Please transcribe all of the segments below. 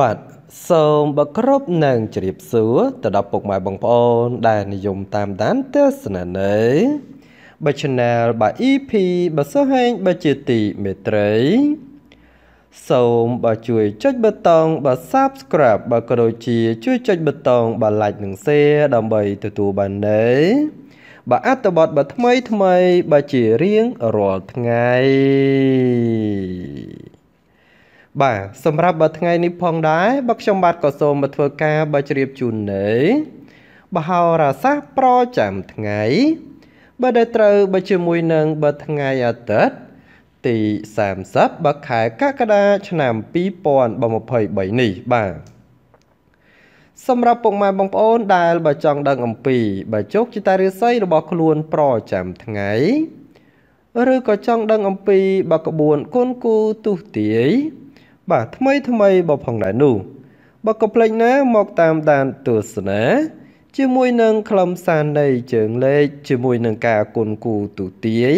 បាទសូមបគ្រប់នឹងជ្រាបសួរទៅដល់ពុកម៉ែបងប្អូន ដែលនិយមតាមដានទស្សនានៃបើឆានែលបើ EP បើសិហេងបើជាទីមេត្រី សូមបើជួយចុចប៊ូតុងបើ Subscribe បើក៏ដូចជាជួយចុចប៊ូតុងបើ Like និង Share ដើម្បីទទួលបានន័យបើអត្ថបទបើថ្មីថ្មីបើជារៀងរាល់ថ្ងៃបាទសម្រាប់បើថ្ងៃនេះផងដែរបើខ្ញុំបាទក៏សូមមកធ្វើការបើជ្រាបជូននៅបហោរាសាស្ត្រប្រចាំថ្ងៃបើដែលត្រូវបើជាមួយនឹងបើថ្ងៃអាទិត្យទី30បើខែកក្កដាឆ្នាំ2023នេះបាទសម្រាប់ពុកម៉ែបងប្អូនដែលបើចង់ដឹងអំពីបើជោគជតារាសីរបស់ខ្លួន ប្រចាំថ្ងៃ ឬក៏ចង់ដឹងអំពីបើក្បួនគុនគូទុះទាយបាទថ្មីថ្មីបើផងដែរនោះបើកុំភ្លេចណាមកតាមដានទស្សនា ជាមួយនឹងខ្លឹមសារនៃជើងលេខជាមួយនឹងការគុណគូទូទាយ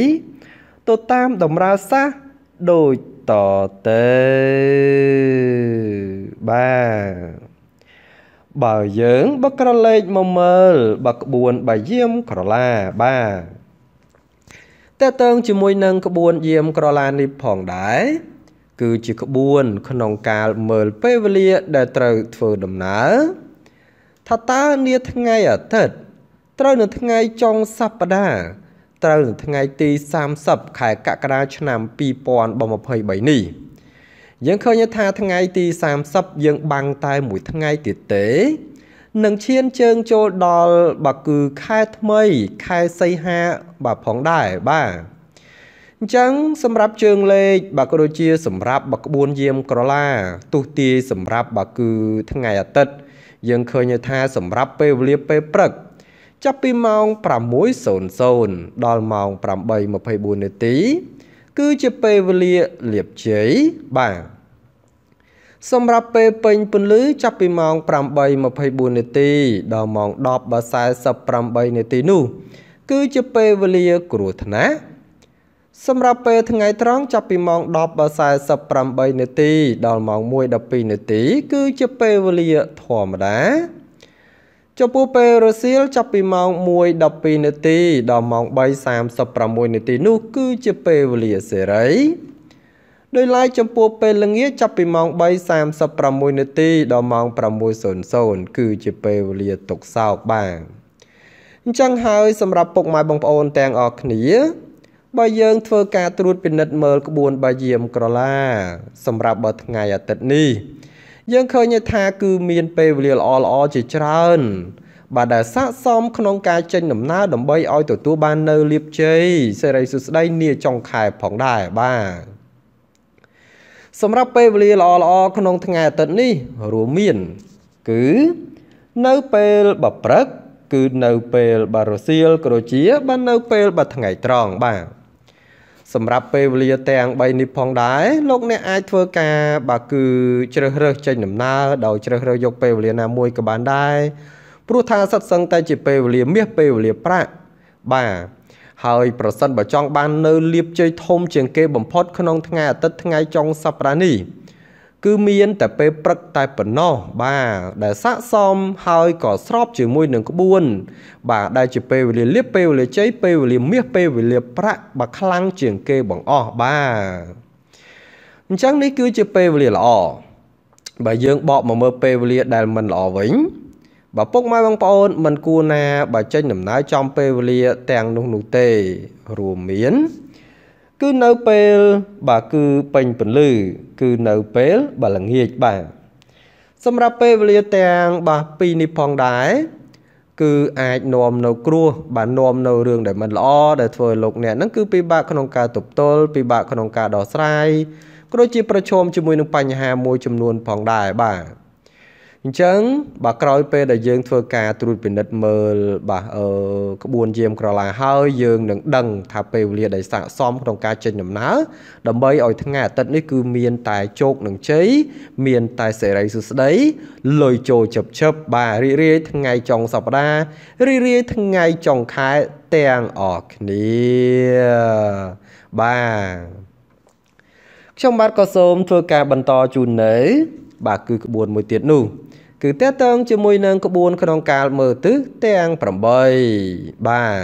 ទៅតាមតម្រាសាសដូចតទៅបាទបើយើងបើក្រឡេកមកមើលបើក្បួនបាយាមក្រឡាបាទតើតើងជាមួយនឹងក្បួនយាមក្រឡានេះផងដែរគឺជាក្បួនក្នុងការមើលពេលវេលាដែលត្រូវធ្វើដំណើរថាតើនាថ្ងៃអាទិត្យត្រូវនៅថ្ងៃចុងសប្តាហ៍ត្រូវនៅថ្ងៃទី30ខែកក្កដាឆ្នាំ2023នេះយើងឃើញថាថ្ងៃទី30យើងបាំងតែមួយថ្ងៃទៀតទេនឹងឈានជើងចូលដល់បាទគឺខែថ្មីខែសីហាបាទផងដែរបាទអញ្ចឹងសម្រាប់ជើងលេខបាទក៏ដូចជាសម្រាប់បើក្បួនយាមក្រឡាទុះទាយសម្រាប់បាទគឺថ្ងៃអាទិត្យយើង ឃើញថាសម្រាប់ពេលវេលាពេលព្រឹក ចាប់ពីម៉ោង6:00ដល់ម៉ោង8:24នាទី គឺជាពេលវេលាលៀបជ័យបាទសម្រាប់ពេលពេញពន្លឺចាប់ពីម៉ោង8:24នាទី ដល់ម៉ោង10:48នាទីនោះគឺជាពេលវេលាគ្រោះថ្នាក់សម្រាប់ពេលថ្ងៃត្រង់ចាប់ពីម៉ោង10:48នាទី ដល់ម៉ោង1:12នាទី គឺជាពេលវេលាធម្មតាចំពោះពេលរសៀលចាប់ពីម៉ោង1:12នាទីដល់ម៉ោង3:36នាទីនោះគឺជាពេលវេលាសេរីដោយឡែកចំពោះពេលល្ងាចចាប់ពីម៉ោង3:36នាទី ដល់ម៉ោង6:00គឺជាពេលវេលាទុកសោកបាទអញ្ចឹងហើយសម្រាប់ពុកម៉ែបងប្អូនទាំងអស់គ្នាបើយើងធ្វើការត្រួតពិនិត្យមើលក្បួនបាយាមក្រឡាសម្រាប់បើថ្ងៃអាទិត្យនេះយើងឃើញថាគឺមានពេលវេលាល្អល្អជាច្រើន បាទដែលស័កសម ក្នុងការចេញដំណើរដើម្បីឲ្យទទួលបាននៅលៀបជ័យសេរីសុស្ដីនាចុងខែផងដែរបាទសម្រាប់ពេលវេលាល្អល្អក្នុងថ្ងៃអាទិត្យនេះរួមមានគឺនៅពេលបព្រឹក គឺនៅពេលបារុសៀលក្រូជាបាននៅពេលបាថ្ងៃត្រង់បាទសម្រាប់ពេលវេលាទាំង3នេះផងដែរលោកអ្នកអាចធ្វើការបាទគឺជ្រើសរើសចេញដំណើរដោយជ្រើសរើសយកពេលវេលាណាមួយក៏បានដែរព្រោះថាសិតសឹងតែជាពេលវេលា មាសពេលវេលាប្រាក់បាទហើយ ប្រសិនបើចង់បាននៅលៀបជ័យធំជាងគេ បំផុត ក្នុងថ្ងៃអាទិត្យថ្ងៃចុងសប្តាហ៍នេះគឺមានតែពេលព្រឹកតែប៉ុណ្ណោះបាទដែលស័កសមហើយក៏ស្រប ជាមួយនឹងក្បួន បាទដែលជាពេលវេលាលៀបពេលវេលាជ័យពេលវេលាមាសពេលវេលា ប្រាក់បាទខ្លាំងជាងគេបងអស់បាទអញ្ចឹងនេះគឺជាពេលវេលាល្អបើយើងបកមកមើលពេលវេលាដែលមិនល្អវិញ បើពុកម៉ែបងប្អូនមិនគួរណាបើចេញដំណើរចំពេលវេលាទាំងនោះនោះទេរួមមានគឺនៅពេលបាទគឺពេញពន្លឺគឺនៅពេលបាទល្ងាចបាទសម្រាប់ពេលវេលាទាំង បាទពីរនេះផងដែរគឺអាចនាំនៅគ្រោះបាទនាំនៅរឿងដែលមិនល្អដែលធ្វើលោកអ្នកហ្នឹងគឺពិបាកក្នុងការទប់ទល់ពិបាកក្នុងការដោះស្រាយក៏ដូចជាប្រឈមជាមួយនឹងបញ្ហាមួយចំនួនផងដែរបាទអញ្ចឹងបាទក្រោយពេលដែលយើងធ្វើការត្រួតពិនិត្យមើលបាទអឺក្បួនយាមក្រឡាហើយយើងនឹងដឹងថាពេលវេលាដែលស័ក្តិសម ក្នុងការចេញដំណើរដើម្បីឲ្យថ្ងៃអាទិត្យនេះគឺមានតែជោគនិងជ័យមាន តែសេរីសុស្ដីលុយចូលជិបជិបបាទរីករាយថ្ងៃចុងសប្តាហ៍រីករាយថ្ងៃចុងខែទាំងអស់គ្នាបាទខ្ញុំបាទក៏សូមធ្វើការ បន្តជូននៅបាទគឺក្បួនមួយទៀតនោះគឺតេតងជាមួយនឹងក្បួនក្នុងកាល មើលទិសទាំង8បាទ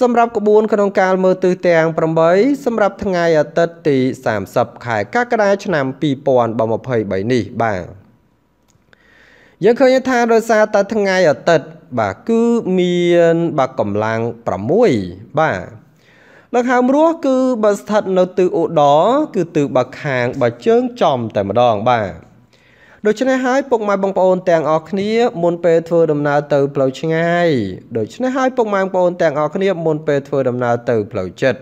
សម្រាប់ក្បួនក្នុងកាលមើលទិសទាំង8សម្រាប់ថ្ងៃអាទិត្យទី30ខែកក្កដាឆ្នាំ2023នេះបាទយើងឃើញថាដោយសារតែថ្ងៃអាទិត្យបាទគឺមានបាទកម្លាំង6បាទលើខាងរស់គឺបើស្ថិតនៅទិសឧត្តរគឺទិសបាខាងបើជើងចំតែម្ដងបាទដូច្នេះហើយពុកម៉ែបងប្អូនទាំងអស់គ្នាមុនពេលធ្វើដំណើរទៅផ្លូវឆ្ងាយដូច្នេះហើយពុកម៉ែបងប្អូនទាំងអស់គ្នាមុនពេលធ្វើដំណើរទៅផ្លូវចិត្ត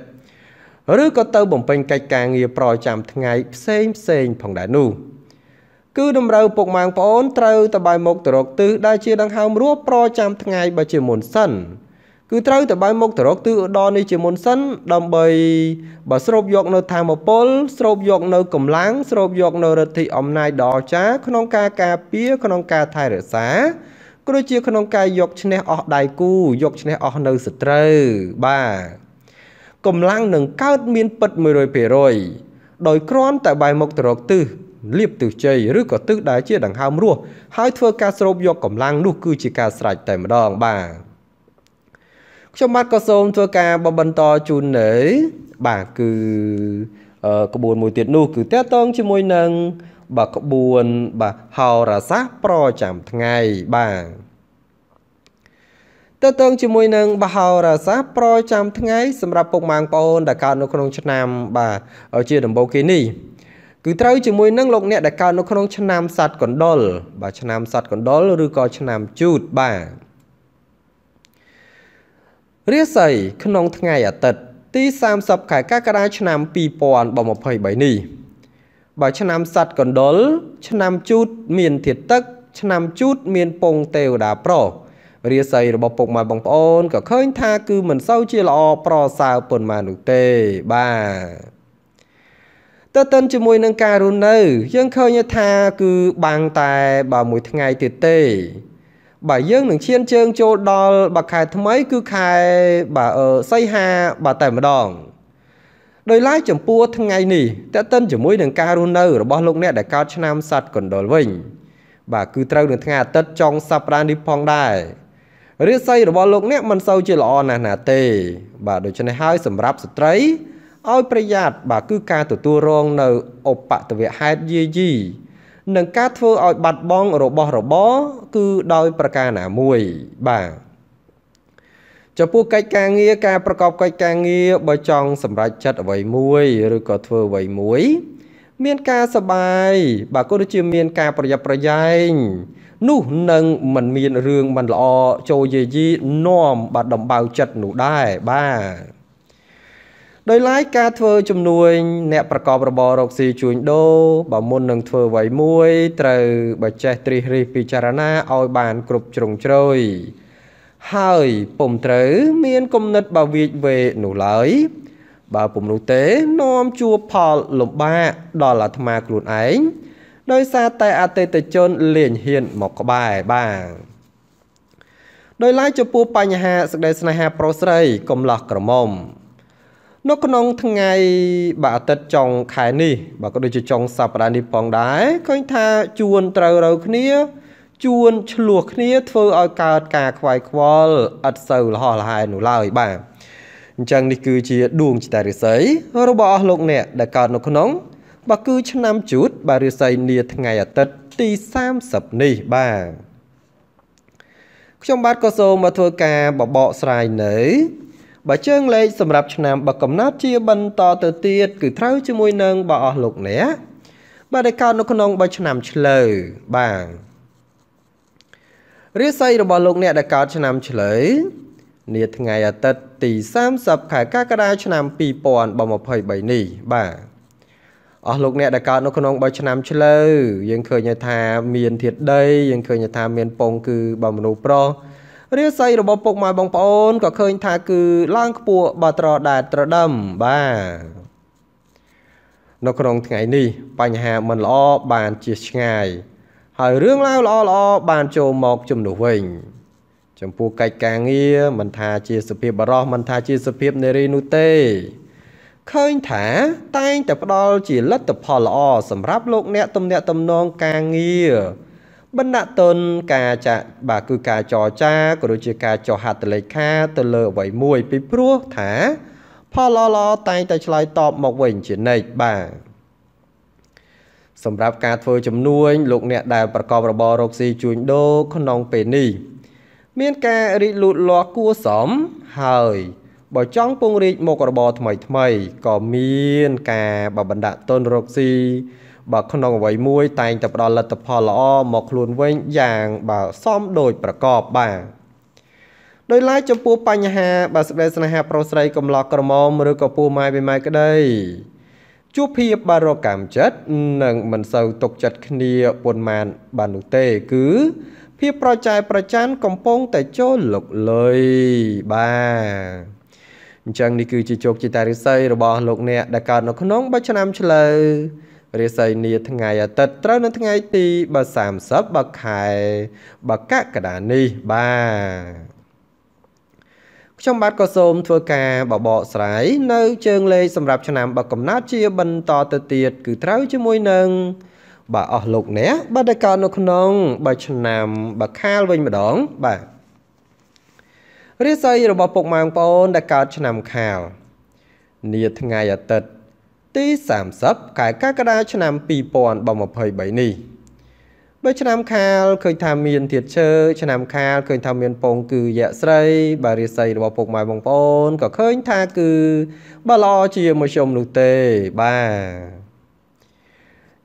ឬក៏ទៅបំពេញកិច្ចការងារប្រចាំថ្ងៃផ្សេងផ្សេងផងដែរនោះគឺតម្រូវពុកម៉ែបងប្អូនត្រូវតបាយមុខទៅរកទិសដែលជាដង្ហើមរស់ប្រចាំថ្ងៃបើជាមុនសិនគឺត្រូវតែបើមកទៅរកទិសឧត្តរនេះជាមុនសិនដើម្បីបើស្រូបយកនៅធមពល ស្រូបយកនៅកម្លាំងស្រូបយក នៅរទ្ធិអំណាចដ៏អស្ចារ្យក្នុងការការពារក្នុងការថែរក្សាក៏ដូចជា ក្នុងការយកឈ្នះអស់ដៃគូយកឈ្នះអស់នៅសត្រូវបាទកម្លាំងនឹងកើតមានពិត100%ដោយគ្រាន់តែបែរមុខទៅរកទិសលៀបទិសជ័យឬក៏ទិសដែលជាដង្ហើមរស់ហើយធ្វើការស្រូបយកកម្លាំងនោះគឺជាការស្រេចតែម្ដងបាទខ្ញុំបាទក៏សូមធ្វើការបបន្តជូននៅបាទគឺក្បួនមួយទៀតនោះ គឺតកតងជាមួយនឹងបាទក្បួនបាទហោរាសាស្ត្រប្រចាំថ្ងៃបាទតើតើងជាមួយនឹងបហោរាសាប្រចាំថ្ងៃសម្រាប់ពុកម៉ាងប្អូនដែលកើតនៅក្នុងឆ្នាំបាទជាដំបូងគេនេះគឺត្រូវជាមួយនឹងលោកអ្នកដែលកើតនៅក្នុងឆ្នាំសัตว์កណ្ដុលបាទឆ្នាំសัตว์កណ្ដុលឬក៏ឆ្នាំជូតបាទរាសីក្នុងថ្ងៃអាទិត្យទី30ខែកក្កដាឆ្នាំ2023នេះបើឆ្នាំសត្វកណ្ដុរឆ្នាំជូតមានធាតុទឹក ឆ្នាំជូត មានពងទេវតាប្រោរាសីរបស់ពុកម៉ែបងប្អូនក៏ឃើញថាគឺមិនសូវជាល្អប្រសើរប៉ុន្មាននោះទេបាទតើតិនជាមួយនឹងការរស់នៅ យើងឃើញថាគឺបាំងតែបើមួយថ្ងៃទៀតទេបាទយើងនឹងឈានជើងចូលដល់បាទខែថ្មីគឺខែបាទសីហាបាទតែម្ដងដោយឡែកចំពោះថ្ងៃនេះតេតិនជាមួយនឹងការរស់នៅរបស់លោកអ្នកដែលកើតឆ្នាំសត្វកណ្ដុរវិញបាទគឺត្រូវនឹងថ្ងៃអាទិត្យចុងសប្ដាហ៍នេះផងដែររាសីរបស់លោកអ្នក មិនសូវជាល្អណាស់ណាទេ បាទដូច្នេះហើយ សម្រាប់ស្ត្រីឲ្យប្រយ័ត្នបាទគឺការទទួលរង នៅឧបតវៈហេតុយាយីនិងការធ្វើឲ្យបាត់បង់របស់របរគឺដោយប្រការណាមួយបាទចំពោះកិច្ចការងារការប្រកបកិច្ចការងារបើចង់សម្រេចចិត្តអ្វីមួយ ឬក៏ធ្វើអ្វីមួយ មានការសបាយបើក៏ដូចជាមានការប្រយ័ត្នប្រយែងនោះនឹងមិនមានរឿងមិនល្អចូលយាយីនាំបាទដំបៅចិត្តនោះដែរបាទដោយឡែកការធ្វើជំនួយអ្នកប្រកបរបររកស៊ីជួញដូរបើមុននឹងធ្វើអ្វីមួយត្រូវបើចេះត្រិះរិះពិចារណាឲ្យបានគ្រប់ជ្រុងជ្រោយហើយពុំត្រូវមានគំនិតបើវាចវេនោះឡើយបើពុំនោះទេនាំជួបផលលំបាកដល់អាត្មាខ្លួនឯងដោយសារតែអតីតជនលែងហ៊ានមកក្បែរបាទដោយឡែកចំពោះបញ្ហាសេចក្តីស្នេហាប្រុសស្រី កំឡោះក្រមុំនៅ ក្នុងថ្ងៃ បាទអាទិត្យចុងខែនេះបាទក៏ដូចជាចុងសប្តាហ៍នេះផងដែរឃើញថាជួនត្រូវរូវគ្នា ជួនឆ្លោះគ្នាធ្វើឲ្យកើតការ ខ្វាយខ្វល់ឥតសូវលហោះលហែនោះឡើយបាទអញ្ចឹងនេះគឺជាដួងចិត្តរិស័យរបស់អស់លោកអ្នក ដែលកើតនៅក្នុងបាទគឺ ឆ្នាំជូតបាទរិស័យនា ថ្ងៃអាទិត្យទី30នេះបាទខ្ញុំបាទក៏សូមមកធ្វើការបបកស្រាយនៅបើជើងលេខសម្រាប់ឆ្នាំបើកំណត់ជាបន្តទៅទៀតគឺត្រូវជាមួយនឹងបើអស់លោកអ្នកបាទដែលកើតនៅក្នុងបើឆ្នាំឆ្លូវបាទរាសីរបស់លោកអ្នកដែលកើតឆ្នាំឆ្លូវនាថ្ងៃអាទិត្យទី30ខែកក្កដាឆ្នាំ2023នេះបាទអស់លោកអ្នកដែលកើតនៅក្នុងបើឆ្នាំឆ្លូវយើងឃើញថាមានធាតដីយើងឃើញថាមានពងគឺបើមនុស្សប្រុសរាសីរបស់ពុកម៉ែបងប្អូនក៏ឃើញថាគឺឡើងខ្ពស់បើត្រដែតត្រដឹមបាទនៅក្នុងថ្ងៃនេះ បញ្ហាមិនល្អបានជាឆ្ងាយ ហើយរឿងឡាវល្អល្អបានចូលមកជំនួសវិញ ចំពោះកិច្ចការងារមិនថាជាសភាពបរោះមិនថាជាសភាពនារីនោះទេឃើញថាតែងតែផ្ដល់ជាលទ្ធផលល្អសម្រាប់លោកអ្នកទំនាក់ទំនងការងារបណ្ណតុនការចាបាទគឺការចរចាក៏ដូចជាការចុះហត្ថលេខាទៅលើអ្វីមួយពីព្រោះថា ផលល្អល្អតែងតែឆ្លើយតបមកវិញជានិច្ចបាទសម្រាប់ការធ្វើជំនួញលោកអ្នកដែល ប្រកបរបររកស៊ីជួញដូរក្នុងពេលនេះមានការរីកលូតលាស់គួសមហើយបើចង់ពង្រីកមុខរបរថ្មីថ្មីក៏មានការបបណ្ដាក់ទុនរកស៊ីបើក្នុងអ្វីមួយតែងតែផ្ដល់លទ្ធផលល្អមកខ្លួនវិញយ៉ាង បើសមដូចប្រកបបាទដោយឡែកចំពោះបញ្ហាបើសេចក្តីស្នេហា ប្រុសស្រីកំឡោះក្រមុំឬក៏ពោះម៉ែពីម៉ែក្តីជួបភាពបារកម្មចិត្តនិងមិនសូវទុកចិត្តគ្នាប៉ុន្មានបាននោះទេ គឺ ភាពប្រចែប្រច័នកំពុងតែចូលលុកលុយបាទអញ្ចឹងនេះគឺជាជោគជ័យតារិស័យរបស់លោកអ្នកដែលកើតនៅក្នុងបច្ចឆ្នាំឆ្លូវរាសីនីថ្ងៃអាទិត្យត្រូវនៅថ្ងៃទីបើ30បើខែបើកក្កដានេះបាទខ្ញុំបាទក៏សូម ធ្វើការបបកស្រាយនៅជើងលេខសម្រាប់ឆ្នាំបកកំណត់ជាបន្តទៅទៀតគឺត្រូវជាមួយនឹងបាទអស់លោកអ្នកបាទដែលកើតនៅក្នុងបើឆ្នាំបើខាលវិញម្ដងបាទរាសីរបស់ពុកម៉ែបងប្អូន ដែលកើតឆ្នាំខាលនាថ្ងៃអាទិត្យទី30ខែកក្កដាឆ្នាំ2023នេះបើឆ្នាំខាលឃើញថាមានធាតឈើឆ្នាំ ខាលឃើញថាមានពង គឺយៈស្រីបារិស័យរបស់ពុកម៉ែបងប្អូនក៏ឃើញថាគឺបើល្អជាមជ្ឈមនោះទេបា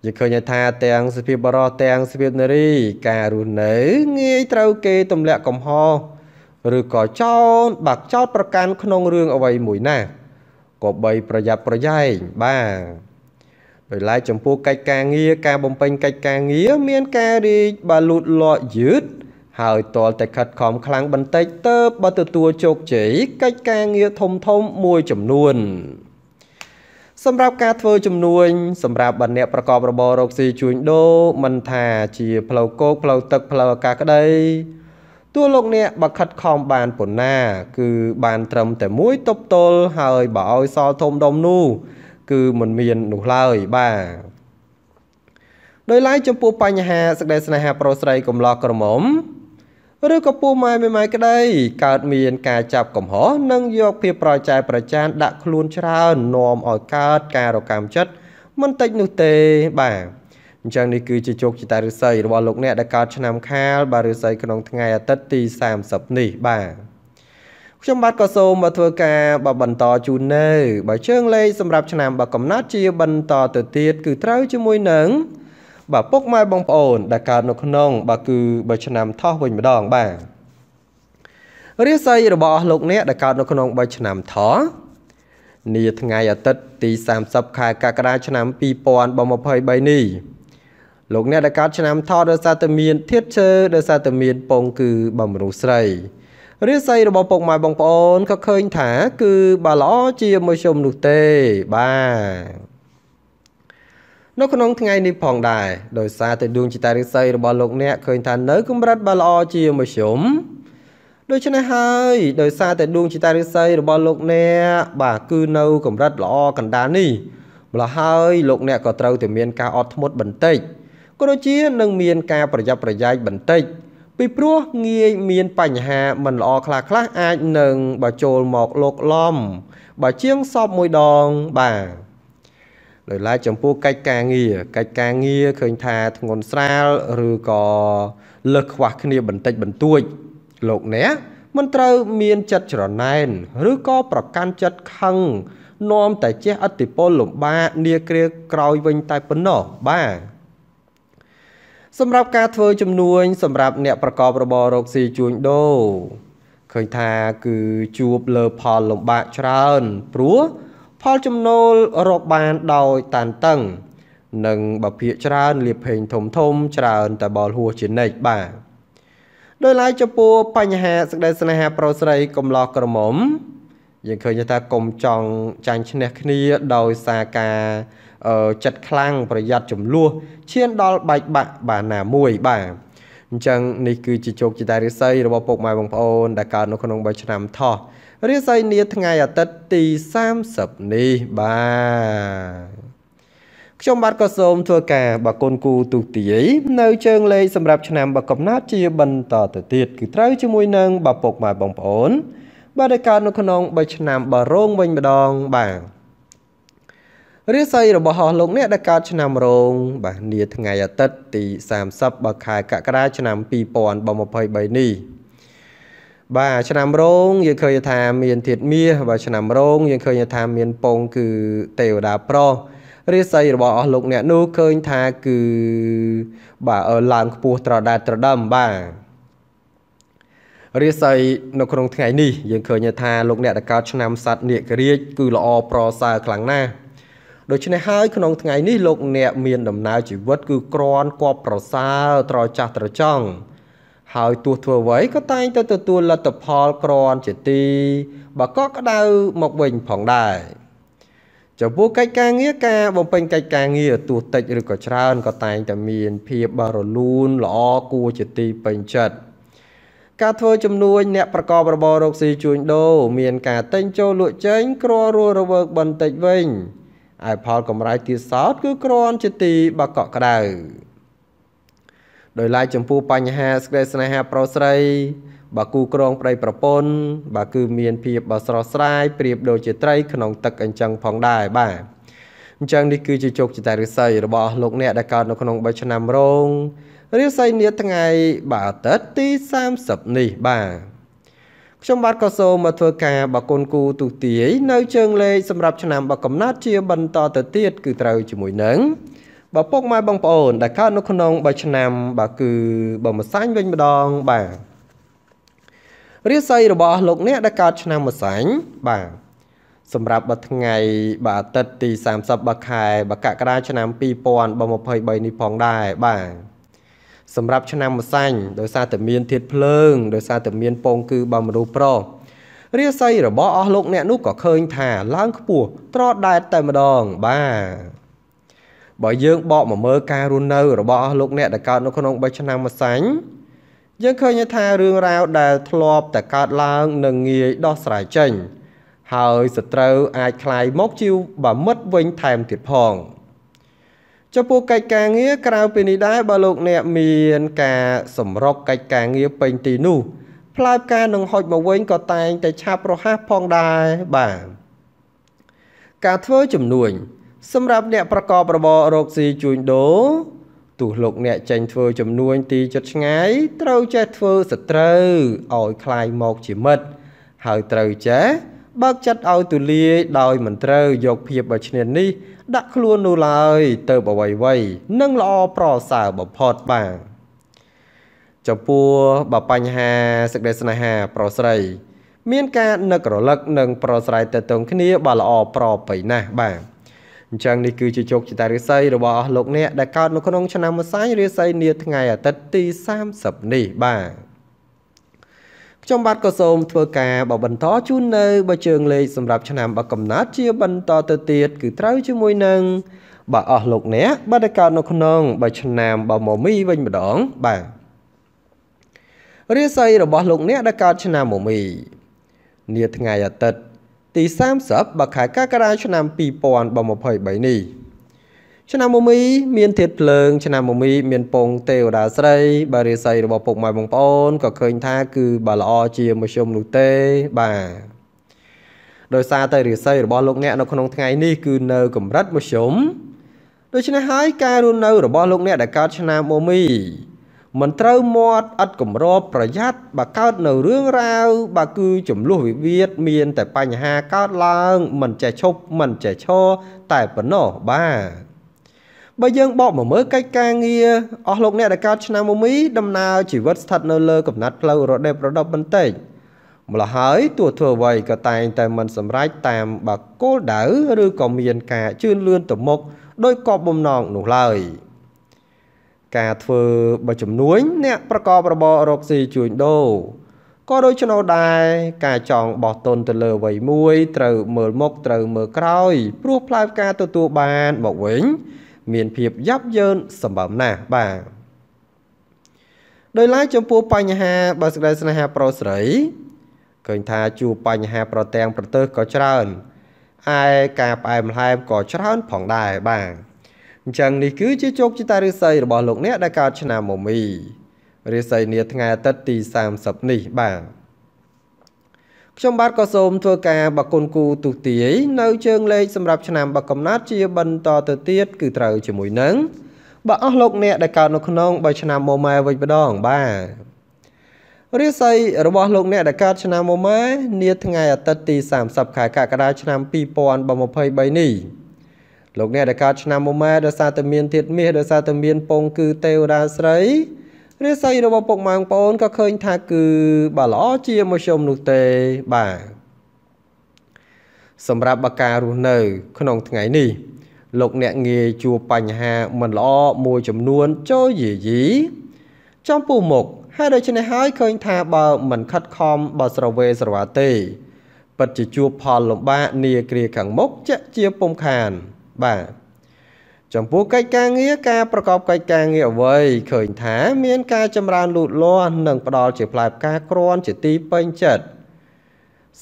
ទយើងឃើញថាទាំងសភាពបរោះទាំងសភាពនារី ការរស់នៅ ងាយត្រូវគេទម្លាក់កំហុសឬក៏ចោតបាក់ចោតប្រកាន់ក្នុងរឿងអ្វីមួយណាក៏បីប្រយ័ត្នប្រយែងបាទដោយឡែកចំពោះកិច្ចការងារការបំពេញកិច្ចការងារមានការរីកបាលូតលាស់យឺតហើយតលតែខិតខំខ្លាំងបន្តិចទៅបើទទួលជោគជ័យកិច្ចការងារធំធំមួយចំនួន សម្រាប់ការធ្វើជំនួញសម្រាប់បណ្ណប្រកបរបររកស៊ីជួញដូរមិនថាជាផ្លូវគោកផ្លូវទឹក ផ្លូវអាកាសក្តីតួលោកអ្នកបើខិតខំបានប៉ុណ្ណា គឺបានត្រឹមតែមួយតុបតលហើយបើឲ្យសល់ធំដុំនោះ គឺមិនមាននោះឡើយបាទដោយឡែកចំពោះបញ្ហាសេចក្តីស្នេហាប្រុសស្រីកំឡោះក្រមុំឬក៏ពូម៉ែមេម៉ែក្តីកើតមានការចាប់កំហុសនិងយកភាពប្រចែប្រចានដាក់ខ្លួនច្រើននាំឲ្យកើតការរកម្មចិត្តមិនតិចនោះទេបាទអញ្ចឹងនេះគឺជាជោគជតារិស័យរបស់លោកអ្នកដែលកើតឆ្នាំ ខាលបាទរិស័យក្នុងថ្ងៃអាទិត្យទី30នេះបាទខ្ញុំបាទក៏សូមមកធ្វើការបើបន្តជូននៅបើជើងលេខសម្រាប់ឆ្នាំបើកំណត់ជា បន្ត ទៅទៀតគឺត្រូវជាមួយនឹងបាទពុកម៉ែបងប្អូនដែលកើតនៅក្នុង បាទគឺបើឆ្នាំថោះវិញម្ដងបាទរាសីរបស់លោកអ្នកដែលកើតនៅក្នុងបើឆ្នាំថោះនាថ្ងៃអាទិត្យទី30ខែកក្កដាឆ្នាំ2023នេះលោកអ្នកដែលកើតឆ្នាំថោដោយសារតែមានធាតឈើដោយសារតែមានពងគឺបំរុស្រីរាសីរបស់ពុកម៉ែបងប្អូនក៏ឃើញថាគឺបើល្អជាមួយជុំនោះទេបាទនៅក្នុងថ្ងៃនេះផងដែរដោយសារតែដួងចតារិស័យរបស់លោកអ្នកឃើញថានៅកម្រិតបើល្អជាមធ្យមដូច្នេះហើយដោយសារតែដួងចតារិស័យរបស់លោកអ្នកបាទគឺនៅកម្រិតល្អកណ្ដាលនេះម្ល៉េះហើយលោកអ្នកក៏ត្រូវតែមានការអត់ធ្មត់បន្តិចក៏ដូចជានឹងមានការប្រយ័ត្នប្រយែងបន្តិច ពីព្រោះងាយមាន បញ្ហាមិនល្អខ្លះខ្លះអាចនឹងបើចូលមកលោកលំ បើជាងសពមួយដងបាទដោយឡែកចំពោះកិច្ចការងារកិច្ចការងារឃើញថាធ្ងន់ស្រាលឬក៏លើសខ្វះគ្នាបន្តិចបន្តួច លោកអ្នកមិនត្រូវមានចិត្តច្រណែនឬក៏ប្រកាន់ចិត្តខឹងនាំតែជះអតិពលលំបាកនាគ្រាក្រោយវិញតែប៉ុណ្ណោះបាទសម្រាប់ការធ្វើជំនួញសម្រាប់អ្នកប្រកបរបររកស៊ីជួញដូរឃើញថាគឺជួបលើផលលំបាកច្រើនព្រោះផលចំណូលរកបានដោយតានតឹង និងបភាកច្រើនលៀបភេងធំធំច្រើនតែបលហួសជានិច្ចបាទដោយឡែកចំពោះបញ្ហាសេចក្តីស្នេហាប្រុសស្រីកំឡោះក្រមុំយើងឃើញថាកុំចង់ចាញ់ឈ្នះគ្នាដោយសារការចិត្តខ្លាំងប្រយ័ត្នចំលោះឈានដល់បែកបាក់បាទណាមួយ បាទអញ្ចឹងនេះគឺជាជោគជតារិស័យរបស់ពុកម៉ែបងប្អូនដែលកើតនៅក្នុង3ឆ្នាំថោះរិស័យនាថ្ងៃអាទិត្យទី30នេះបាទខ្ញុំបាទក៏សូម ធ្វើការបាគុណគូទូទាយនៅជើងលេខសម្រាប់ឆ្នាំបកំណត់ជាបន្តទៅទៀតគឺត្រូវជាមួយនឹងបាពុកម៉ែបងប្អូនបាទដែលកើតនៅក្នុង3ឆ្នាំបរងវិញម្ដង បាទរាសីរបស់អស់លោកអ្នកដែលកើតឆ្នាំរោងបាទនាថ្ងៃអាទិត្យទី30បើខែកក្កដាឆ្នាំ2023នេះបាទឆ្នាំរោងយើងឃើញថាមានធាតុមាសបាទឆ្នាំរោងយើងឃើញថាមានពងគឺទេវតាប្រុសរាសីរបស់អស់លោកអ្នកនោះឃើញថាគឺបាទឡើងខ្ពស់ត្រដែតត្រដឹមបាទរាសីនៅក្នុងថ្ងៃនេះយើងឃើញថាលោកអ្នកដែលកើតឆ្នាំសត្វនាគរាជគឺល្អប្រសើរខ្លាំងណាស់ដូច្នេះហើយក្នុងថ្ងៃនេះលោកអ្នកមានដំណើរជីវិតគឺក្រាន់គប់ប្រសើរត្រចះត្រចង់ហើយទោះធ្វើអ្វីក៏តែងតែទទួលលទ្ធផលក្រាន់ជាទីបើក៏ក្តៅមកវិញផងដែរចំពោះកិច្ចការងារការបំពេញកិច្ចការងារទោះតិចឬក៏ច្រើនក៏តែងតែមានភាពបរលូនល្អគួរជាទីពេញចិត្តការធ្វើជំនួយអ្នកប្រកបរបររកស៊ីជួញដូរមានការតែងចូលលក់ចេញក្ររស់រវើកបន្តិចវិញឯផលកម្រៃទាសោតគឺគ្រាន់ជាទីបកក់ក្ដៅដោយឡែកចំពោះបញ្ហាស្នេហ៍ស្នេហា ប្រុសស្រីបើគូក្រងប្តីប្រពន្ធបើគឺមានភាពបើស្រស់ស្រាយប្រៀបដូចជាត្រីក្នុង ទឹកអញ្ចឹងផងដែរបាទអញ្ចឹងនេះគឺជាជោគជតារិស័យរបស់លោកអ្នកដែលកើតនៅក្នុង3ឆ្នាំរងរាសីនាថ្ងៃបាទអាទិត្យទី30នេះបាទខ្ញុំបាទក៏សូមមកធ្វើការ បកគុណគូទូទាយនៅជើងលេខសម្រាប់ឆ្នាំបកកំណត់ជាបន្តទៅទៀតគឺត្រូវជាមួយនឹងបើពុកម៉ែបងប្អូនដែលកើតនៅក្នុងបើឆ្នាំបាទគឺបើម្សាញ់វិញម្ដងបាទរាសីរបស់លោក អ្នកដែលកើតឆ្នាំម្សាញ់បាទសម្រាប់បើថ្ងៃបាទអាទិត្យទី30បើខែបកកដាឆ្នាំ2023នេះផងដែរបាទសម្រាប់ឆ្នាំម្សាញ់ដោយសារតែមានធាតភ្លើងដោយសារតែមានពងគឺបើមនុស្សប្រុសរាសីរបស់អស់លោកអ្នកនោះក៏ឃើញថាឡើងខ្ពស់ត្រដែតតែម្ដងបាទបើយើងបកមកមើលការរស់នៅ របស់អស់លោកអ្នកដែលកើតនៅក្នុង3ឆ្នាំមួយសាញ់យើងឃើញថារឿងរ៉ាវដែលធ្លាប់តែកើតឡើងនឹងងាយដោះស្រាយចេញហើយសត្រូវអាចคลายមកជាបាមិត្តវិញថែមទៀតផងចំពោះកិច្ចការងារក្រៅពីនេះដែរបើលោក អ្នកមានការសម្រុកកិច្ចការងារពេញទីនោះផ្លែផ្កានឹងហុចមកវិញក៏តែងតែឆាប់រហ័សផងដែរបាទការធ្វើជំនួញសម្រាប់អ្នកប្រកបរបររកស៊ីជួញដូរទោះលោកអ្នកចេញធ្វើជំនួញទីជិតឆ្ងាយត្រូវចេះធ្វើសត្រូវឲ្យคลายមកជាមិត្តហើយត្រូវចេះបើកចិត្តឲ្យទូលាយដោយមិនត្រូវយកភាពបើឈ្នាននេះដាក់ខ្លួននោះឡើយ ទៅអ្វីអ្វីនឹងល្អប្រសើរបំផុតបាទចំពោះបើបញ្ហាសេចក្តីស្នេហាប្រុសស្រី មាន ការនឹករលឹកនិងប្រស្រ័យទៅតងគ្នា បាទល្អប្រពៃណាស់បាទអញ្ចឹងនេះគឺជាជោគជតារិស័យរបស់អស់លោកអ្នក ដែលកើតនៅក្នុងឆ្នាំម្សាយរិស័យនាថ្ងៃអាទិត្យទី30នេះបាទខ្ញុំបាទក៏សូមធ្វើការបបន្តជូននៅបើជើងលេខសម្រាប់ឆ្នាំ បកកំណត់ជាបន្តទៅទៀតគឺត្រូវជាមួយនឹងបាទអស់លោកអ្នកបាទដែលកើតនៅក្នុងបើឆ្នាំបើមមីវិញម្ដងបាទរាសីរបស់លោកអ្នកដែលកើតឆ្នាំមមីនាថ្ងៃអាទិត្យទី30បខែកក្កដាឆ្នាំ2023នេះឆ្នាំមុំីមានធាតភ្លើង ឆ្នាំមុំីមានពងទេវតាស្រី បារាសីរបស់ពុកម៉ែបងប្អូនក៏ឃើញថា គឺបើល្អជាមជ្ឈមនោះទេបាទដោយសារតែរាសីរបស់លោកអ្នកនៅក្នុងថ្ងៃនេះគឺនៅ កម្រិតមធ្យមដូច្នេះហើយការរស់នៅរបស់លោក អ្នកដែលកើតឆ្នាំមុំីមិនត្រូវមាត់ឥតគម្របប្រយ័ត្នបើកើតនៅរឿងរ៉ាវបើគឺចំនួនវិវាទមាន តែបញ្ហាកើតឡើងមិនចេះឈប់មិនចេះឈរតែប៉ុណ្ណោះបាទបើយើងបកមកមើលកិច្ចការងារអស់លោកអ្នកដែលកើតឆ្នាំមុំីដំណើរជីវិតស្ថិតនៅលើកំណត់ផ្លូវរដេបរដប់បន្តិចម្ល៉េះហើយទោះធ្វើអ្វីក៏តែងតែមិនសម្រេចតាមបាគោលដៅឬក៏មានការជឿនលឿនទៅមុខដោយគប់បំណងនោះឡើយការធ្វើបើជំនួញអ្នកប្រកបរបររកស៊ីជួញដូរក៏ដូច្នោះដែរការចង់បោះទុនទៅលើអ្វីមួយត្រូវមើលមុខត្រូវមើលក្រោយព្រោះផ្លែផ្កាទទួលបានមកវិញមានភាពយ៉ាប់យ៉ឺនសម្បំណាស់បាទដោយឡែកចំពោះបញ្ហាបើសេចក្តីស្នេហាប្រុសស្រីឃើញថាជួបបញ្ហាប្រទាំងប្រទើសក៏ច្រើនឯការផ្អែមល្ហែមក៏ច្រើនផងដែរបាទអញ្ចឹងនេះគឺជាជោគជតារិស័យរបស់លោកអ្នកដែលកើតឆ្នាំមមីរិស័យនាថ្ងៃអាទិត្យទី30នេះបាទខ្ញុំបាទក៏សូមធ្វើការ បកគុណគូទូទាយនៅជើងលេខសម្រាប់ឆ្នាំបកកំណត់ជាបន្តទៅទៀតគឺត្រូវជាមួយនឹងបើអស់លោកអ្នកដែលកើតនៅក្នុង3ឆ្នាំមុំម៉ែវិញម្ដងបាទរាសីរបស់លោកអ្នកដែលកើតឆ្នាំមុំម៉ែនាថ្ងៃអាទិត្យទី30ខែកក្កដាឆ្នាំ2023នេះលោកអ្នកដែលកើតឆ្នាំមុំម៉ែដោយសារតែមានធាតុមាសដោយសារតែមានពង គឺទេវតាស្រីរាសីរបស់ពុកម៉ែបងប្អូនក៏ឃើញថាគឺបាទល្អជាមធ្យមនោះទេបាទសម្រាប់បការស់នៅ ក្នុងថ្ងៃនេះលោកអ្នកងាយជួបបញ្ហាមិនល្អមួយចំនួនចូលយាយីចំពោះមុខហើយដូច្នេះហើយឃើញថាបើមិនខិតខំបើស្រវេស្រវាទេពិតជាជួបផលលំបាកនាគ្រាខាងមុខជាជាពុំខានបាទចំពោះកិច្ចការងារការប្រកបកិច្ចការងារអ្វីឃើញថាមានការចម្រើនលូតលាស់និងផ្ដល់ជាផ្លែផ្កាគ្រាន់ជាទីពេញចិត្ត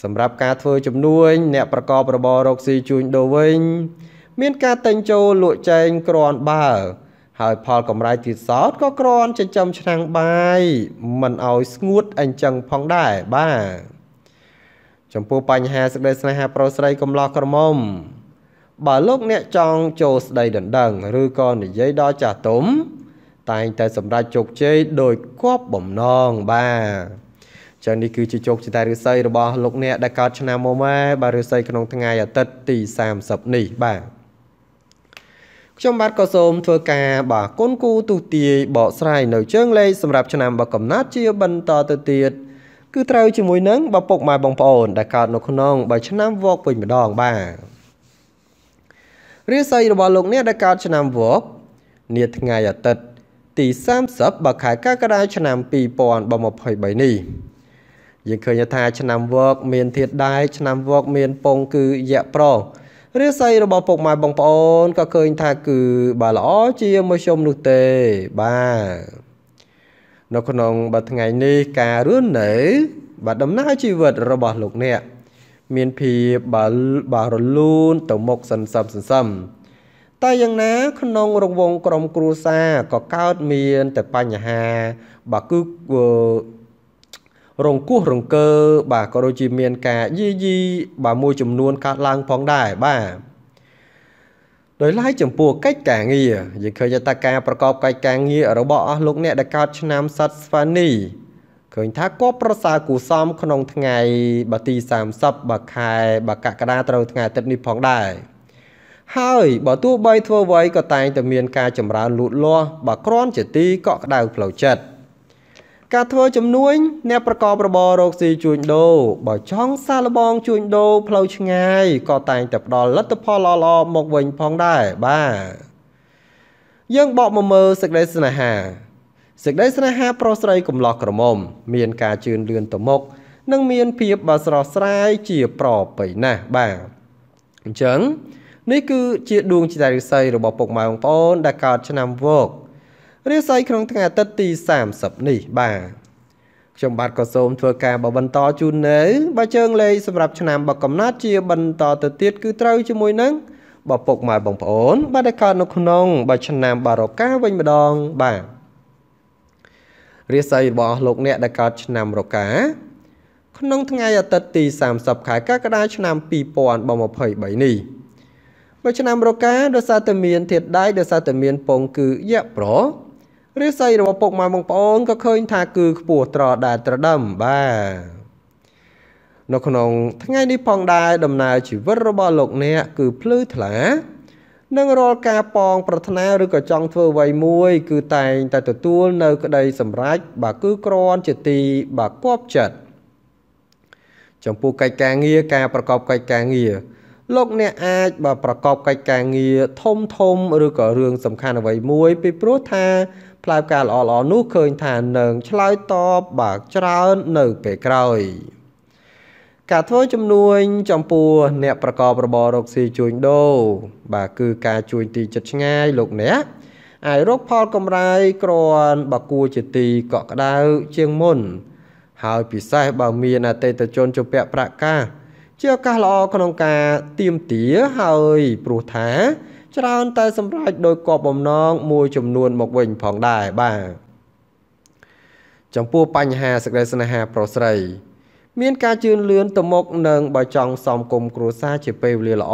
សម្រាប់ការធ្វើជំនួញអ្នកប្រកបរបររកស៊ីជួញដូរវិញមានការតែងចូលលក់ចែងគ្រាន់បើ ហើយផលកម្រៃទៀតសោតក៏គ្រាន់ចិញ្ចឹមឆ្នាំងបាយមិនឲ្យស្ងួតអញ្ចឹងផងដែរបាទចំពោះបញ្ហាសេចក្តីស្នេហា ប្រុសស្រីកំឡោះក្រមុំបើលោកអ្នកចង់ចូលស្ដីដណ្ដឹង ឬក៏និយាយដល់ចាស់ទុំតែងតែសម្រាប់ជោគជ័យដោយគប់បំណងបាទចឹងនេះគឺជាជោគជ័យតែរិស័យរបស់លោកអ្នកដែលកើតឆ្នាំមុំហើយបាទរិស័យក្នុង ថ្ងៃអាទិត្យទី30នេះបាទខ្ញុំបាទក៏សូមធ្វើការ បាទគុណគូទុទាយបកស្រាយនៅជើងលេខសម្រាប់ឆ្នាំបកកំណត់ជាបន្តទៅទៀតគឺត្រូវជាមួយនឹងបពុកម៉ែបងប្អូនដែលកើតនៅក្នុងបើឆ្នាំវកវិញម្ដង បាទរាសីរបស់លោកអ្នកដែលកើតឆ្នាំវកនាថ្ងៃអាទិត្យទី30បើខែកក្កដាឆ្នាំ2023នេះយើងឃើញថាឆ្នាំវក មានធាតដែរឆ្នាំវកមានពងគឺយៈប្ររាសីរបស់ពុកម៉ែបងប្អូនក៏ឃើញថាគឺបាទល្អជាមធ្យមនោះទេបាទនៅក្នុងបាទថ្ងៃនេះការរស់នៅបាទដំណើរជីវិតរបស់លោកអ្នកមានភាពបើរលូនទៅមុខសន្សឹមសន្សឹមតែយ៉ាងណា ក្នុងរង្វង់ក្រុមគ្រួសារក៏កើតមានតែបញ្ហាបាទគឺរងគោះរង្គើបាទក៏ដូចជាមានការយាយី បាទមួយចំនួនកើតឡើងផងដែរបាទដោយឡែកចំពោះកិច្ចការងារយើងឃើញថាការប្រកបកិច្ចការងាររបស់អស់លោកអ្នកដែលកើតឆ្នាំសត្វស្វានីឃើញថាគាត់ប្រសើរគូសំក្នុងថ្ងៃបើទី30បើខែបើកក្កដាត្រូវថ្ងៃអាទិត្យនេះផងដែរហើយបើទោះបីធ្វើអ្វីក៏តែងតែមាន ការចម្រើនលូតលាស់បើគ្រាន់ជាទីកក់ក្ដៅផ្លូវចិត្តការធ្វើជំនួញអ្នកប្រកបរបររកស៊ីជួញដូរបើចង់សាឡបង ជួញដូរផ្លូវឆ្ងាយក៏តែងតែផ្ដល់លទ្ធផលល្អៗមកវិញផងដែរបាទយើងបកមកមើលសេចក្តីស្នេហាសេចក្តីស្នេហាប្រុសស្រីកំឡោះក្រមុំមានការជឿនលឿនទៅមុខនិង មាន ភាពបស្រស់ស្រាយជាប្រប្រៃណាស់បាទអញ្ចឹងនេះគឺជាដួងចិត្តរិស័យរបស់ពុកម៉ែបងប្អូនដែលកើតឆ្នាំវករិស័យក្នុងថ្ងៃអាទិត្យទី30នេះបាទខ្ញុំបាទក៏សូមធ្វើការបបន្តជូននៅបើជើងលេខសម្រាប់ឆ្នាំបកកំណត់ជាបន្តទៅទៀតគឺត្រូវជាមួយនឹងបពុកម៉ែបងប្អូនបាទដែលកើតនៅក្នុងបើឆ្នាំបារកាវិញម្ដងបាទរាសីរបស់លោកអ្នកដែលកើតឆ្នាំរកាក្នុងថ្ងៃអាទិត្យទី30ខែកក្កដាឆ្នាំ2023នេះមួយឆ្នាំរកាដោយសារតែមានធាតដៃដោយសារតែមានពងគឺយៈប្ររាសីរបស់ពុកម៉ែបងប្អូនក៏ឃើញថាគឺខ្ពស់ត្រដែលត្រដឹមបាទនៅក្នុងថ្ងៃនេះផងដែរដំណើរជីវិតរបស់លោកអ្នកគឺភ្លឺថ្លានិងរាល់ការប៉ងប្រាថ្នាឬក៏ចង់ធ្វើអ្វីមួយគឺតែងតែទទួលនៅក្តីសម្រេចបាទគឺគ្រាន់ជាទីបាទគប់ចិត្តចំពោះកិច្ចការងារការប្រកបកិច្ចការងារលោកអ្នកអាចបើប្រកបកិច្ចការងារធំធំឬក៏រឿងសំខាន់អ្វីមួយពីព្រោះថាផ្លែផ្កាល្អល្អនោះឃើញថានឹងឆ្លើយតបបាទច្រើននៅពេលក្រោយ។ការធ្វើជំនួយចំពោះអ្នកប្រកបរបររកស៊ីជួញដូរបាទគឺការជួយទីចិត្តឆ្ងាយលោកអ្នកអាចរកផលកម្រៃក្រាន់បើគួរជាទីកក់ក្ដៅជាងមុន ហើយពិសេសបើមានអតិថិជនជពាក់ប្រាក់កាសជាឱកាសល្អក្នុងការទៀមទាហើយព្រោះថា ច្រើនតែសម្រេចដោយគប់បំណងមួយចំនួនមកវិញផងដែរបាទចំពោះបញ្ហាសេចក្តីស្នេហាប្រុសស្រីមានការជឿនលឿនទៅមុខនឹងបើចង់សំគមគ្រួសារជាពេលវេលាល្អ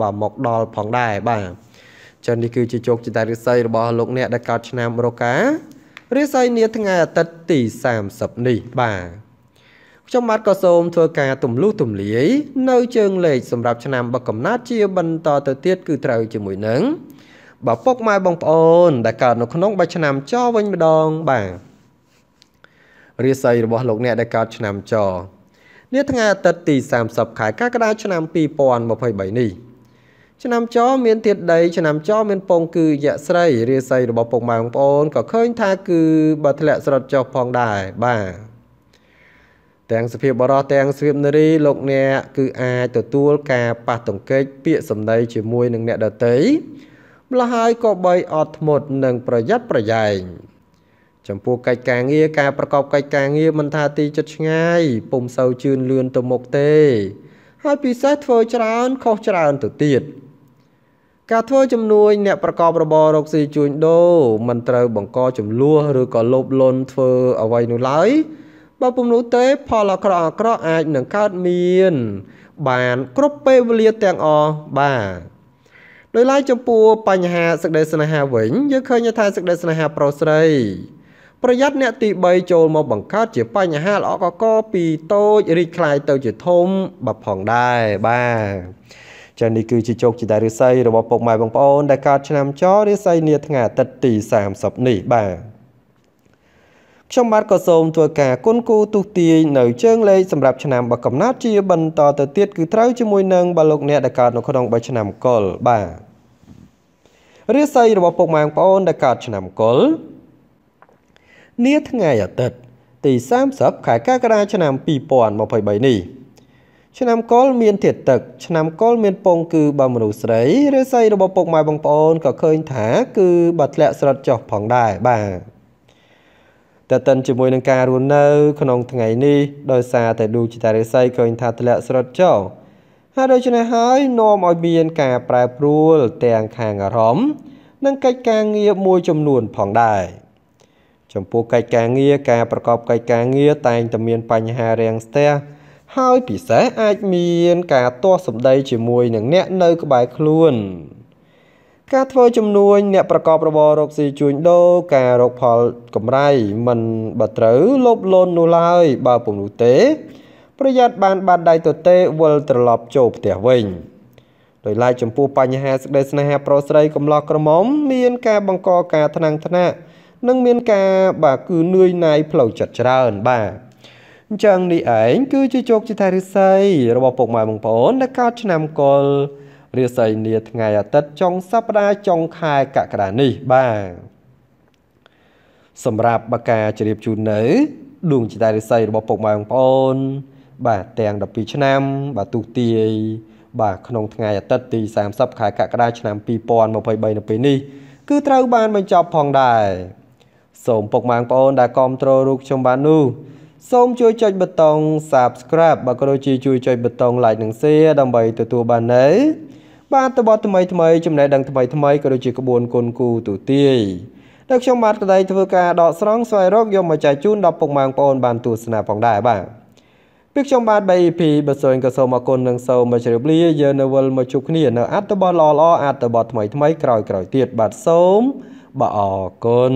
បាទមកដល់ផងដែរបាទចឹងនេះគឺជាជោគជតារិស័យរបស់លោកអ្នកដែលកើតឆ្នាំរការិស័យនាថ្ងៃអាទិត្យទី30នេះបាទខ្ញុំបាទក៏សូម ធ្វើការទម្លុះទម្លាយ នៅ ជើងលេខសម្រាប់ឆ្នាំបកកំណត់ជាបន្តទៅទៀតគឺត្រូវជាមួយនឹងបើពុកម៉ែបងប្អូនដែលកើត នៅក្នុងបច្ចឆ្នាំចវិញម្ដងបាទរាសីរបស់លោកអ្នកដែលកើតឆ្នាំចរនាថ្ងៃអាទិត្យទី30ខែកក្កដាឆ្នាំ2023នេះឆ្នាំចរមានធាតុដី ឆ្នាំចរមានពងគឺយៈស្រីរាសីរបស់ពុកម៉ែបងប្អូនក៏ឃើញថាគឺបើធ្លាក់ស្រុតចុះផងដែរបាទទាំងសភាពបរោះទាំងសភាពនារីលោកអ្នកគឺអាចទទួលការប៉ះទង្គិចពាក្យសម្ដីជាមួយនឹងអ្នកដទៃម្ល៉េះហើយក៏បីអត់ធ្មត់និងប្រយ័ត្នប្រយែងចំពោះកិច្ចការងារការប្រកបកិច្ចការងារមិនថាទីចិត្តឆ្ងាយ ពុំសូវជឿនលឿនទៅមុខទេ ហើយពិសេសធ្វើច្រើនខុសច្រើនទៅទៀតការធ្វើជំនួយអ្នកប្រកបរបររកស៊ីជួញដូរមិនត្រូវបង្កចំនួនឬក៏លោភលន់ធ្វើអ្វីនោះឡើយបើពុំនោះទេផលអាក្រក់អាក្រក់អាចនឹងកើតមាន បានគ្រប់ពេលវេលាទាំងអស់បាទដោយឡែកចំពោះបញ្ហាសេចក្តីស្នេហាវិញ យើងឃើញថាសេចក្តីស្នេហាប្រុសស្រីប្រយ័ត្នអ្នកទី3ចូលមកបង្កើតជាបញ្ហាល្អកកពីតូចរីកខ្លាយទៅជាធំបាត់ផងដែរបាទចានេះគឺជាជោគជីតារិស័យរបស់ពុកម៉ែបងប្អូនដែលកើតឆ្នាំ ចរិស័យនាថ្ងៃអាទិត្យទី30នេះបាទខ្ញុំបាទក៏សូមធ្វើការគុណគូទុះទាយនៅ ជើងលេខសម្រាប់ឆ្នាំបកកំណត់ជាបន្ត ទៅទៀតគឺត្រូវជាមួយនឹងបលោកអ្នកដែលកើតនៅក្នុង3ឆ្នាំកុលបាទរិស័យរបស់ពុកម៉ែបងប្អូនដែលកើតឆ្នាំកុលនាថ្ងៃអាទិត្យទី30ខែកក្កដាឆ្នាំ2023នេះ ឆ្នាំកុលមានធាតទឹក ឆ្នាំកុលមានពង គឺបើមនុស្សស្រីឬស្រីរបស់ពុកម៉ែបងប្អូនក៏ឃើញថា គឺបើធ្លាក់ស្រុតចុះផងដែរបាទតែតិនជាមួយនឹងការរស់នៅ ក្នុងថ្ងៃនេះដោយសារតែឌូជីតារិស័យឃើញថាធ្លាក់ស្រុតចុះហើយដូច្នេះហើយនាំឲ្យមានការប្រែប្រួលទាំងខាងអារម្មណ៍និងកិច្ចការងារមួយចំនួនផងដែរ។ចំពោះកិច្ចការងារការប្រកបកិច្ចការងារតែងតែមានបញ្ហារាំងស្ទះហើយពិសេសអាចមាន ការទាស់សម្ដីជាមួយនឹងអ្នកនៅក្បែរខ្លួន ការធ្វើជំនួញអ្នកប្រកបរបររកស៊ីជួញដូរការរកផលកម្រៃមិនបើត្រូវលោភលន់នោះឡើយបើពុំនោះទេ ប្រយ័ត្នបានបាត់ដៃទទេវិលត្រឡប់ចូលផ្ទះវិញដោយឡែកចំពោះបញ្ហាសេចក្តីស្នេហាប្រុសស្រីកំឡោះក្រមុំ មាន ការបង្កការថ្នាំងថ្នាក់និងមានការបាទគឺនឿយណាយផ្លូវចិត្តច្រើនបាទអញ្ចឹងនេះឯងគឺជាជោគជតារិស័យរបស់ពុកម៉ែបងប្អូននៅកើតឆ្នាំកុលរាសីនាថ្ងៃអាទិត្យចុងសប្តាហ៍ចុងខែកក្កដានេះបាទសម្រាប់បកាជ្រាបជូននៅដួងចតារិស័យរបស់ពុកម៉ែបងប្អូនបាទទាំង12ឆ្នាំ បាទទុទាយបាទក្នុងថ្ងៃអាទិត្យទី30ខែកក្កដាឆ្នាំ2023នៅពេលនេះគឺត្រូវបានបញ្ចប់ផងដែរសូមពុកម៉ែបងប្អូនដែលគ្រប់គ្រងរូបខ្ញុំបាននោះសូមជួយចុចប៊ូតុង Subscribe បើក៏ដូចជាជួយចុចប៊ូតុង Like និង Share ដើម្បីទទួលបាននៅបាទតបថ្មីថ្មីចំណេះដឹងថ្មីថ្មីក៏ដូចជាក្បួនគុណគូទូទាយដែលខ្ញុំបាទក្តីធ្វើការដកស្រង់ស្វែងរកយកមកចែកជូនដល់ពុកម៉ែបងប្អូនបានទស្សនាផងដែរបាទពីខ្ញុំបាទ BEP បើសូមក៏សូមអរគុណនិងសូមជម្រាបលាយើងនៅវិលមកជួបគ្នានៅអត្ថបទល្អៗអត្ថបទថ្មីថ្មី ក្រោយៗទៀតបាទសូមបអរគុណ